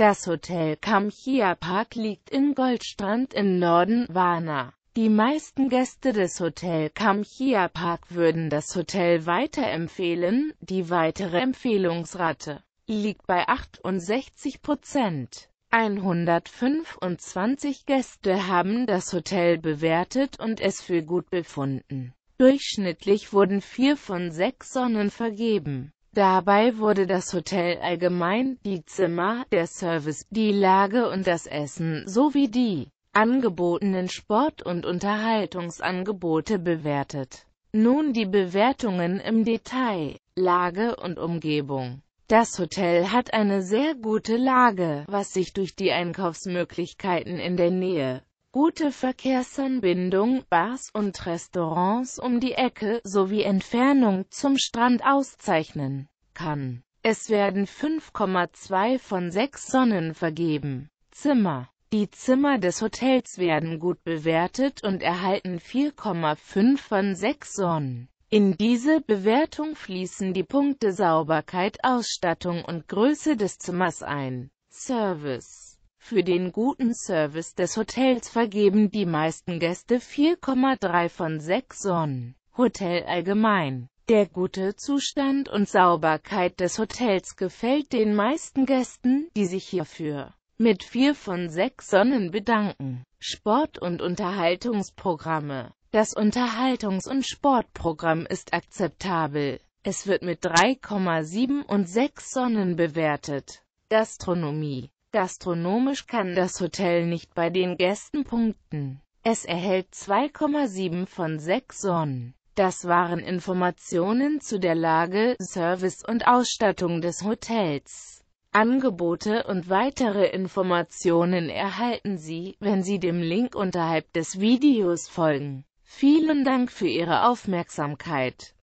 Das Hotel Kamchia Park liegt in Goldstrand im Norden, Warna. Die meisten Gäste des Hotel Kamchia Park würden das Hotel weiterempfehlen, die weitere Empfehlungsrate liegt bei 68 Prozent. 125 Gäste haben das Hotel bewertet und es für gut befunden. Durchschnittlich wurden vier von sechs Sonnen vergeben. Dabei wurde das Hotel allgemein, die Zimmer, der Service, die Lage und das Essen sowie die angebotenen Sport- und Unterhaltungsangebote bewertet. Nun die Bewertungen im Detail, Lage und Umgebung. Das Hotel hat eine sehr gute Lage, was sich durch die Einkaufsmöglichkeiten in der Nähe Gute Verkehrsanbindung, Bars und Restaurants um die Ecke sowie Entfernung zum Strand auszeichnen kann. Es werden 5,2 von 6 Sonnen vergeben. Zimmer Die Zimmer des Hotels werden gut bewertet und erhalten 4,5 von 6 Sonnen. In diese Bewertung fließen die Punkte Sauberkeit, Ausstattung und Größe des Zimmers ein. Service für den guten Service des Hotels vergeben die meisten Gäste 4,3 von 6 Sonnen. Hotel allgemein. Der gute Zustand und Sauberkeit des Hotels gefällt den meisten Gästen, die sich hierfür mit 4 von 6 Sonnen bedanken. Sport- und Unterhaltungsprogramme Das Unterhaltungs- und Sportprogramm ist akzeptabel. Es wird mit 3,7 und 6 Sonnen bewertet. Gastronomie Gastronomisch kann das Hotel nicht bei den Gästen punkten. Es erhält 2,7 von 6 Sonnen. Das waren Informationen zu der Lage, Service und Ausstattung des Hotels. Angebote und weitere Informationen erhalten Sie, wenn Sie dem Link unterhalb des Videos folgen. Vielen Dank für Ihre Aufmerksamkeit.